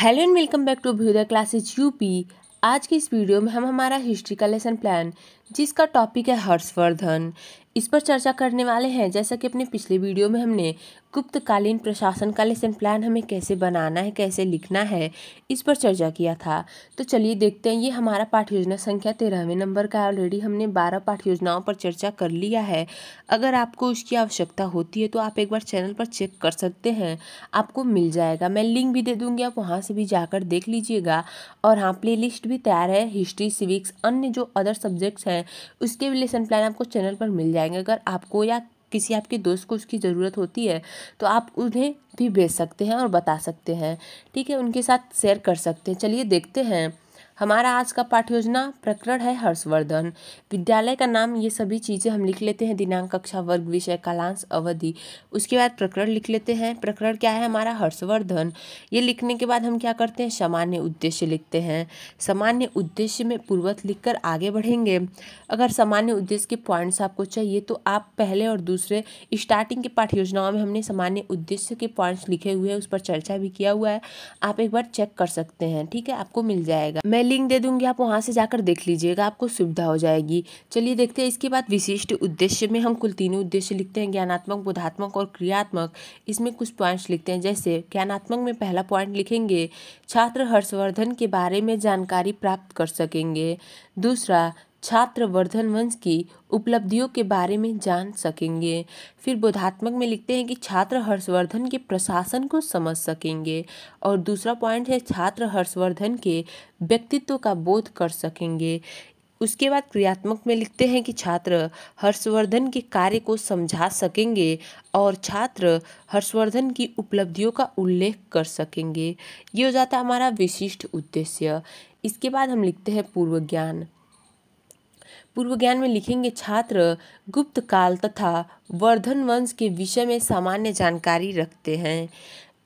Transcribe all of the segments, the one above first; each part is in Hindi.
hello and welcome back to भ्यूदर क्लासेज यूपी आज की इस वीडियो में हम हमारा हिस्ट्री का लेसन प्लान जिसका टॉपिक है हर्षवर्धन इस पर चर्चा करने वाले हैं जैसा कि अपने पिछले वीडियो में हमने गुप्तकालीन प्रशासन का लेसन प्लान हमें कैसे बनाना है कैसे लिखना है इस पर चर्चा किया था तो चलिए देखते हैं ये हमारा पाठ योजना संख्या तेरहवें नंबर का ऑलरेडी हमने बारह पाठ योजनाओं पर चर्चा कर लिया है अगर आपको उसकी आवश्यकता होती है तो आप एक बार चैनल पर चेक कर सकते हैं आपको मिल जाएगा मैं लिंक भी दे दूँगी आप वहाँ से भी जाकर देख लीजिएगा और हाँ प्ले भी तैयार है हिस्ट्री सिविक्स अन्य जो अदर सब्जेक्ट्स हैं है उसके भी लेसन प्लान आपको चैनल पर मिल जाएंगे अगर आपको या किसी आपके दोस्त को उसकी ज़रूरत होती है तो आप उन्हें भी भेज सकते हैं और बता सकते हैं ठीक है उनके साथ शेयर कर सकते हैं चलिए देखते हैं हमारा आज का पाठ योजना प्रकरण है हर्षवर्धन विद्यालय का नाम ये सभी चीज़ें हम लिख लेते हैं दिनांक कक्षा वर्ग विषय कालांश अवधि उसके बाद प्रकरण लिख लेते हैं प्रकरण क्या है हमारा हर्षवर्धन ये लिखने के बाद हम क्या करते हैं सामान्य उद्देश्य लिखते हैं सामान्य उद्देश्य में पूर्वत कर आगे बढ़ेंगे अगर सामान्य उद्देश्य के पॉइंट्स आपको चाहिए तो आप पहले और दूसरे स्टार्टिंग के पाठ योजनाओं में हमने सामान्य उद्देश्य के पॉइंट्स लिखे हुए हैं उस पर चर्चा भी किया हुआ है आप एक बार चेक कर सकते हैं ठीक है आपको मिल जाएगा मैं लिंक दे दूंगी आप वहाँ से जाकर देख लीजिएगा आपको सुविधा हो जाएगी चलिए देखते हैं इसके बाद विशिष्ट उद्देश्य में हम कुल तीनों उद्देश्य लिखते हैं ज्ञानात्मक बोधात्मक और क्रियात्मक इसमें कुछ पॉइंट्स लिखते हैं जैसे ज्ञानात्मक में पहला पॉइंट लिखेंगे छात्र हर्षवर्धन के बारे में जानकारी प्राप्त कर सकेंगे दूसरा छात्र वर्धन वंश की उपलब्धियों के बारे में जान सकेंगे फिर बोधात्मक में लिखते हैं कि छात्र हर्षवर्धन के प्रशासन को समझ सकेंगे और दूसरा पॉइंट है छात्र हर्षवर्धन के व्यक्तित्व का बोध कर सकेंगे उसके बाद क्रियात्मक में लिखते हैं कि छात्र हर्षवर्धन के कार्य को समझा सकेंगे और छात्र हर्षवर्धन की उपलब्धियों का उल्लेख कर सकेंगे ये हो जाता है हमारा विशिष्ट उद्देश्य इसके बाद हम लिखते हैं पूर्व ज्ञान पूर्व ज्ञान में लिखेंगे छात्र गुप्त काल तथा वर्धन वंश के विषय में सामान्य जानकारी रखते हैं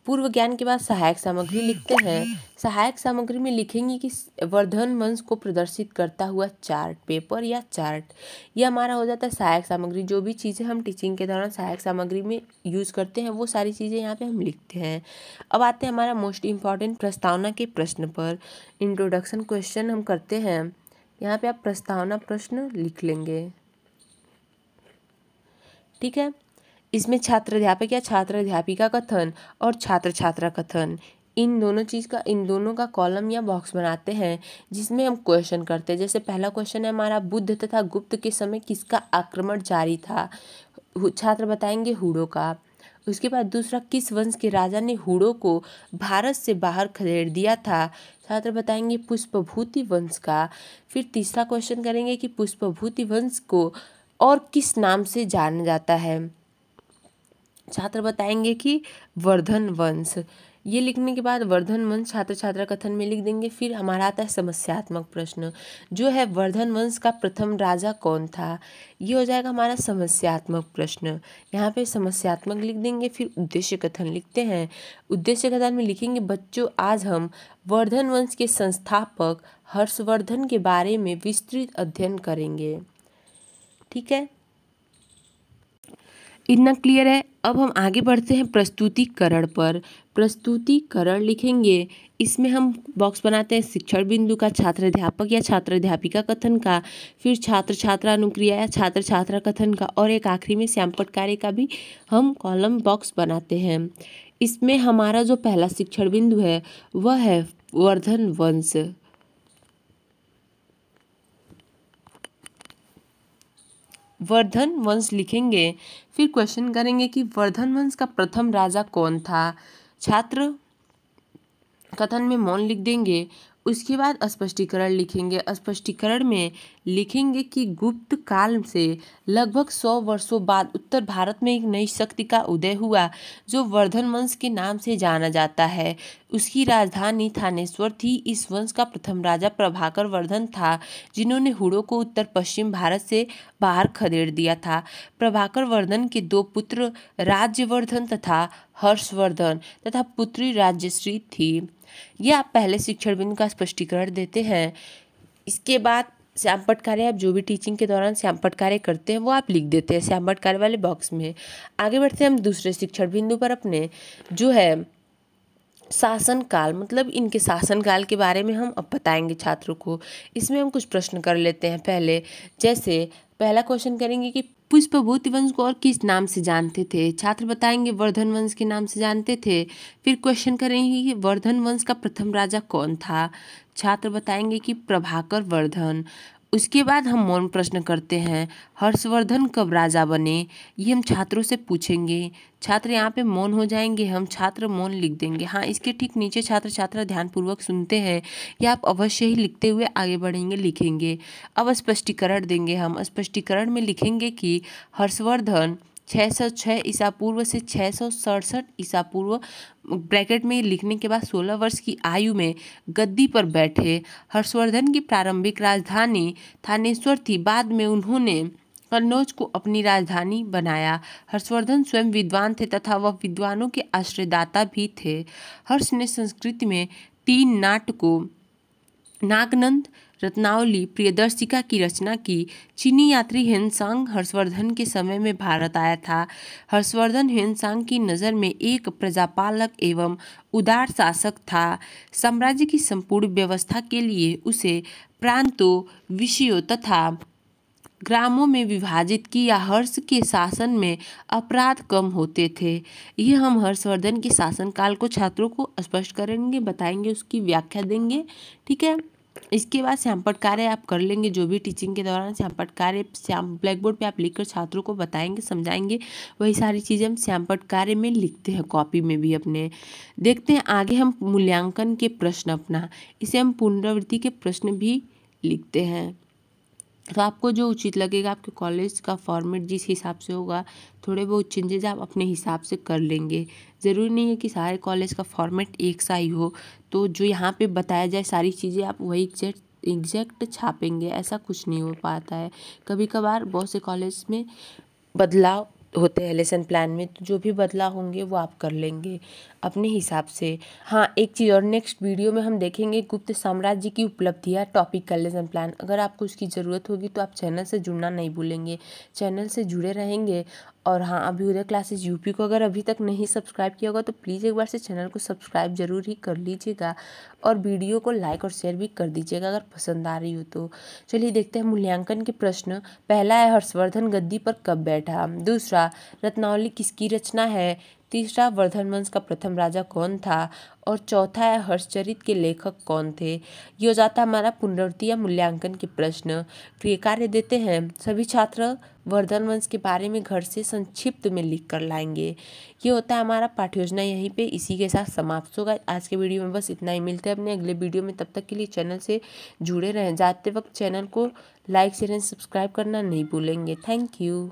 पूर्व ज्ञान के बाद सहायक सामग्री लिखते हैं सहायक सामग्री में लिखेंगे कि वर्धन वंश को प्रदर्शित करता हुआ चार्ट पेपर या चार्ट यह हमारा हो जाता है सहायक सामग्री जो भी चीज़ें हम टीचिंग के दौरान सहायक सामग्री में यूज़ करते हैं वो सारी चीज़ें यहाँ पे हम लिखते हैं अब आते हैं हमारा मोस्ट इम्पॉर्टेंट प्रस्तावना के प्रश्न पर इंट्रोडक्शन क्वेश्चन हम करते हैं यहाँ पे आप प्रस्तावना प्रश्न लिख लेंगे ठीक है इसमें छात्र अध्यापक या छात्र अध्यापिका कथन और छात्र छात्रा कथन इन दोनों चीज़ का इन दोनों का कॉलम या बॉक्स बनाते हैं जिसमें हम क्वेश्चन करते हैं जैसे पहला क्वेश्चन है हमारा बुद्ध तथा गुप्त के समय किसका आक्रमण जारी था छात्र बताएंगे हुड़ों का उसके बाद दूसरा किस वंश के राजा ने हुड़ों को भारत से बाहर खदेड़ दिया था छात्र बताएंगे पुष्पभूति वंश का फिर तीसरा क्वेश्चन करेंगे कि पुष्पभूति वंश को और किस नाम से जाना जाता है छात्र बताएंगे कि वर्धन वंश ये लिखने के बाद वर्धन वंश छात्र छात्रा कथन में लिख देंगे फिर हमारा आता है समस्यात्मक प्रश्न जो है वर्धन वंश का प्रथम राजा कौन था ये हो जाएगा हमारा समस्यात्मक प्रश्न यहाँ पे समस्यात्मक लिख देंगे फिर उद्देश्य कथन लिखते हैं उद्देश्य कथन में लिखेंगे बच्चों आज हम वर्धन वंश के संस्थापक हर्षवर्धन के बारे में विस्तृत अध्ययन करेंगे ठीक है इतना क्लियर है अब हम आगे बढ़ते हैं प्रस्तुतिकरण पर प्रस्तुतिकरण लिखेंगे इसमें हम बॉक्स बनाते हैं शिक्षण बिंदु का छात्र अध्यापक या छात्र अध्यापिका कथन का फिर छात्र छात्रा अनुक्रिया या छात्र छात्रा कथन का और एक आखिरी में श्यामपट कार्य का भी हम कॉलम बॉक्स बनाते हैं इसमें हमारा जो पहला शिक्षण बिंदु है वह है वर्धन वंश वर्धन वंश लिखेंगे फिर क्वेश्चन करेंगे कि वर्धन वंश का प्रथम राजा कौन था छात्र कथन में मौन लिख देंगे उसके बाद स्पष्टीकरण लिखेंगे स्पष्टीकरण में लिखेंगे कि गुप्त काल से लगभग सौ वर्षों बाद उत्तर भारत में एक नई शक्ति का उदय हुआ जो वर्धन वंश के नाम से जाना जाता है उसकी राजधानी थानेश्वर थी इस वंश का प्रथम राजा प्रभाकर वर्धन था जिन्होंने हुड़ों को उत्तर पश्चिम भारत से बाहर खदेड़ दिया था प्रभाकर वर्धन के दो पुत्र राज्यवर्धन तथा हर्षवर्धन तथा पुत्री राज्यश्री थी यह आप पहले शिक्षण बिंदु का स्पष्टीकरण देते हैं इसके बाद श्याम पटकारे आप जो भी टीचिंग के दौरान श्याम पटकारे करते हैं वो आप लिख देते हैं श्याम पटकारे वाले बॉक्स में आगे बढ़ते हैं हम दूसरे शिक्षण बिंदु पर अपने जो है शासन काल मतलब इनके शासन काल के बारे में हम अब बताएंगे छात्रों को इसमें हम कुछ प्रश्न कर लेते हैं पहले जैसे पहला क्वेश्चन करेंगे कि पुष्पभूत वंश को और किस नाम से जानते थे छात्र बताएंगे वर्धन वंश के नाम से जानते थे फिर क्वेश्चन करेंगे कि वर्धन वंश का प्रथम राजा कौन था छात्र बताएंगे कि प्रभाकर वर्धन उसके बाद हम मौन प्रश्न करते हैं हर्षवर्धन कब राजा बने ये हम छात्रों से पूछेंगे छात्र यहाँ पे मौन हो जाएंगे हम छात्र मौन लिख देंगे हाँ इसके ठीक नीचे छात्र छात्रा ध्यानपूर्वक सुनते हैं या आप अवश्य ही लिखते हुए आगे बढ़ेंगे लिखेंगे अब स्पष्टीकरण देंगे हम स्पष्टीकरण में लिखेंगे कि हर्षवर्धन छः सौ छः ईसा पूर्व से छः सौ सड़सठ ईसा पूर्व ब्रैकेट में लिखने के बाद सोलह वर्ष की आयु में गद्दी पर बैठे हर्षवर्धन की प्रारंभिक राजधानी थानेश्वर थी बाद में उन्होंने कन्नौज को अपनी राजधानी बनाया हर्षवर्धन स्वयं विद्वान थे तथा वह विद्वानों के आश्रयदाता भी थे हर्ष ने संस्कृत में तीन नाट को नागनंद रत्नावली प्रियदर्शिका की रचना की चीनी यात्री हेनसांग हर्षवर्धन के समय में भारत आया था हर्षवर्धन हेनसांग की नज़र में एक प्रजापालक एवं उदार शासक था साम्राज्य की संपूर्ण व्यवस्था के लिए उसे प्रांतों विषयों तथा ग्रामों में विभाजित किया हर्ष के शासन में अपराध कम होते थे ये हम हर्षवर्धन के शासनकाल को छात्रों को स्पष्ट करेंगे बताएंगे उसकी व्याख्या देंगे ठीक है इसके बाद श्यामपट कार्य आप कर लेंगे जो भी टीचिंग के दौरान श्यामपट कार्य श्याम ब्लैकबोर्ड पे पर आप लिखकर छात्रों को बताएंगे समझाएंगे वही सारी चीज़ें हम श्यामपट कार्य में लिखते हैं कॉपी में भी अपने देखते हैं आगे हम मूल्यांकन के प्रश्न अपना इसे हम पुनरावृत्ति के प्रश्न भी लिखते हैं तो आपको जो उचित लगेगा आपके कॉलेज का फॉर्मेट जिस हिसाब से होगा थोड़े बहुत चेंजेज आप अपने हिसाब से कर लेंगे ज़रूरी नहीं है कि सारे कॉलेज का फॉर्मेट एक सा ही हो तो जो यहाँ पे बताया जाए सारी चीज़ें आप वही एग्जैक्ट एग्जैक्ट छापेंगे ऐसा कुछ नहीं हो पाता है कभी कभार बहुत से कॉलेज में बदलाव होते हैं लेसन प्लान में तो जो भी बदलाव होंगे वो आप कर लेंगे अपने हिसाब से हाँ एक चीज़ और नेक्स्ट वीडियो में हम देखेंगे गुप्त साम्राज्य की उपलब्धियाँ टॉपिक का लेसन प्लान अगर आपको उसकी ज़रूरत होगी तो आप चैनल से जुड़ना नहीं भूलेंगे चैनल से जुड़े रहेंगे और हाँ अभी उदय क्लासेज यूपी को अगर अभी तक नहीं सब्सक्राइब किया होगा तो प्लीज़ एक बार से चैनल को सब्सक्राइब जरूर ही कर लीजिएगा और वीडियो को लाइक और शेयर भी कर दीजिएगा अगर पसंद आ रही हो तो चलिए देखते हैं मूल्यांकन के प्रश्न पहला है हर्षवर्धन गद्दी पर कब बैठा दूसरा रत्नावली किसकी रचना है तीसरा वर्धन वंश का प्रथम राजा कौन था और चौथा है हर्षचरित के लेखक कौन थे ये हो जाता हमारा पुनरावृत्ति या मूल्यांकन के प्रश्न क्रिय तो कार्य देते हैं सभी छात्र वर्धन वंश के बारे में घर से संक्षिप्त में लिख कर लाएंगे ये होता है हमारा पाठ योजना यहीं पे इसी के साथ समाप्त होगा आज के वीडियो में बस इतना ही मिलते हैं अपने अगले वीडियो में तब तक के लिए चैनल से जुड़े रहें जाते वक्त चैनल को लाइक शेयर एंड सब्सक्राइब करना नहीं भूलेंगे थैंक यू